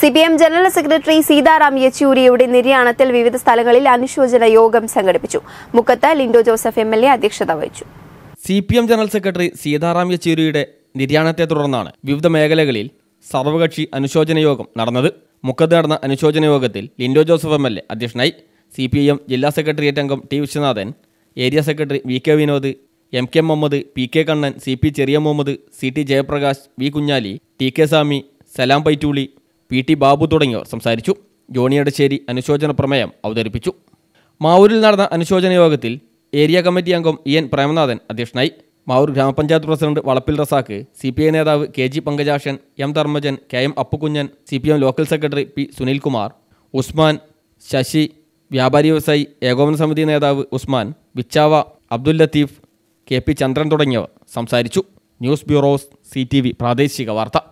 C P M general secretary Sitaram യെച്ചൂരിയുടെ നിര്യാണത്തിൽ വിവിധ സ്ഥലങ്ങളിൽ അനുശോചന യോഗം സംഘടിപ്പിച്ചു മുക്കത്ത് Linto Joseph M L A അധ്യക്ഷത വഹിച്ചു C P M general secretary Sitaram യെച്ചൂരിയുടെ നിര്യാണത്തെ തുടർന്നാണ് വിവിധ മേഖലകളിൽ സർവകക്ഷി അനുശോചന യോഗം നടന്നത് മുക്കത്ത് നടന്ന അനുശോചന യോഗത്തിൽ Linto Joseph M L A അധ്യക്ഷനായി സി പി എം ജില്ലാ സെക്രട്ടേറിയറ്റ് അംഗം T Viswanathan area secretary V K Vinod M K Muhammad P K Kannan C P Cheriya Muhammad C T Jayaprakash V Kunhali T K Swami Salam Paitooli P T Babu തുടങ്ങിയവർ സംസാരിച്ചു ജോണിയടശ്ശേരി അനുശോചന പ്രമേയം അവതരിപ്പിച്ചു മാവൂരിൽ നടന്ന അനുശോചന യോഗത്തിൽ ഏരിയ കമ്മിറ്റി അംഗം ഇ എൻ പ്രേമനാഥൻ അധ്യക്ഷനായി മാവൂർ ഗ്രാമപഞ്ചായത്ത് president Valappil Razak C P I നേതാവ് K G Pankajakshan M Dharmajan K M Appukunhan C P M local secretary P Sunilkumar Usman Sasi വ്യാപാരി വ്യവസായി ഏകോപന സമിതി നേതാവ് ഉസ്മാൻ വിച്ചാവ അബ്ദുൽ ലത്തീഫ് കെ പി ചന്ദ്രൻ തുടങ്ങിയവർ സംസാരിച്ചു ന്യൂസ് ബ്യൂറോസ് സി പ്രാദേശിക വാർത്ത